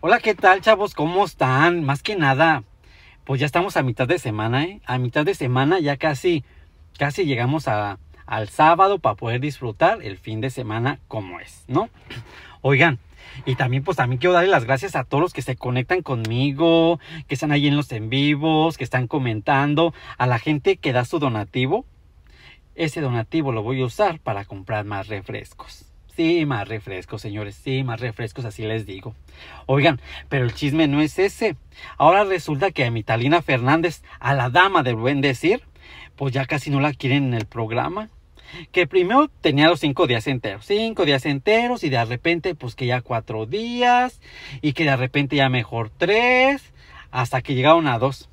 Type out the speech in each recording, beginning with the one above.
Hola, ¿qué tal chavos? ¿Cómo están? Más que nada, pues ya estamos a mitad de semana, ¿eh? A mitad de semana ya casi, casi llegamos a, al sábado para poder disfrutar el fin de semana como es, ¿no? Oigan, y también pues también quiero darle las gracias a todos los que se conectan conmigo, que están ahí en los en vivos, que están comentando, a la gente que da su donativo. Ese donativo lo voy a usar para comprar más refrescos. Sí, más refrescos, señores. Sí, más refrescos, así les digo. Oigan, pero el chisme no es ese. Ahora resulta que a Mitalina Fernández, a la dama del buen decir, pues ya casi no la quieren en el programa. Que primero tenía los cinco días enteros, cinco días enteros, y de repente, pues que ya cuatro días, y que de repente ya mejor tres, hasta que llegaron a dos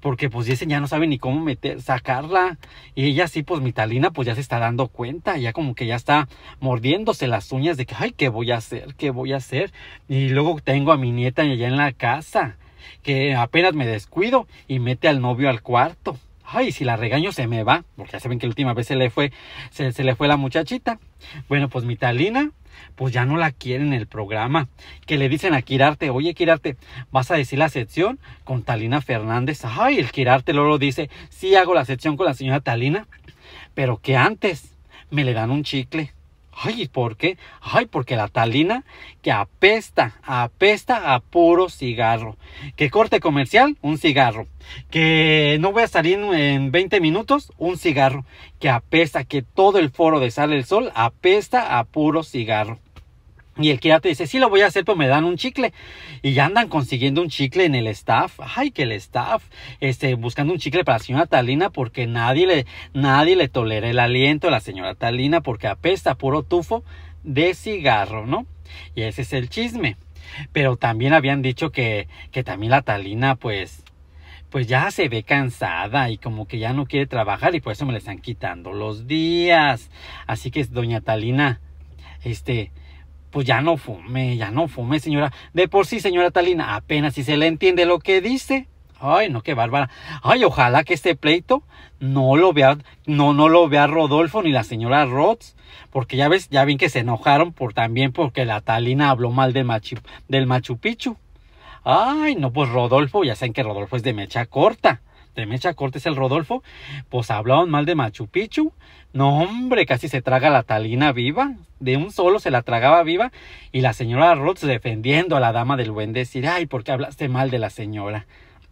porque pues ese ya no sabe ni cómo meter, sacarla. Y ella sí, pues talina, pues ya se está dando cuenta, ya como que ya está mordiéndose las uñas de que, ay, ¿qué voy a hacer? ¿Qué voy a hacer? Y luego tengo a mi nieta allá en la casa, que apenas me descuido y mete al novio al cuarto. Ay, si la regaño se me va, porque ya saben que la última vez se le fue, se, le fue la muchachita. Bueno, pues talina pues ya no la quieren en el programa. Que le dicen a Quirarte, oye Quirarte, vas a decir la sección con Talina Fernández. Ay, el Quirarte lo dice, sí hago la sección con la señora Talina, pero que antes me le dan un chicle. Ay, ¿por qué? Ay, porque la talina que apesta, apesta a puro cigarro. Que corte comercial, un cigarro. Que no voy a salir en 20 minutos, un cigarro. Que apesta, que todo el foro de Sale el Sol apesta a puro cigarro. Y el te dice, sí lo voy a hacer, pero me dan un chicle. Y ya andan consiguiendo un chicle en el staff. Ay, que el staff. Este, buscando un chicle para la señora Talina porque nadie le, nadie le tolera el aliento a la señora Talina porque apesta puro tufo de cigarro, ¿no? Y ese es el chisme. Pero también habían dicho que, que también la Talina, pues, pues ya se ve cansada y como que ya no quiere trabajar y por eso me le están quitando los días. Así que es doña Talina, este, pues ya no fume, ya no fume, señora. De por sí, señora Talina, apenas si se le entiende lo que dice. Ay, no, qué bárbara. Ay, ojalá que este pleito no lo vea, no, no lo vea Rodolfo ni la señora Rods, porque ya ves, ya ven que se enojaron por también porque la Talina habló mal del Machu Picchu. Ay, no, pues Rodolfo, ya saben que Rodolfo es de mecha corta de Mecha Cortes el Rodolfo, pues hablaban mal de Machu Picchu. No, hombre, casi se traga la talina viva. De un solo se la tragaba viva. Y la señora Roth defendiendo a la dama del buen decir, ay, ¿por qué hablaste mal de la señora?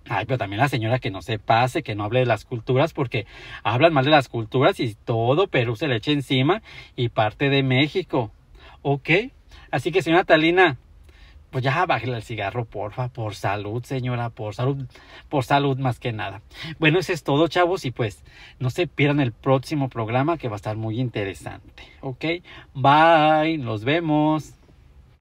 Ay, pero también la señora que no se pase, que no hable de las culturas, porque hablan mal de las culturas y todo Perú se le echa encima y parte de México. ¿Ok? Así que señora Talina, pues ya bájale el cigarro, porfa, por salud, señora, por salud, por salud más que nada. Bueno, eso es todo, chavos, y pues no se pierdan el próximo programa que va a estar muy interesante, ¿ok? Bye, nos vemos.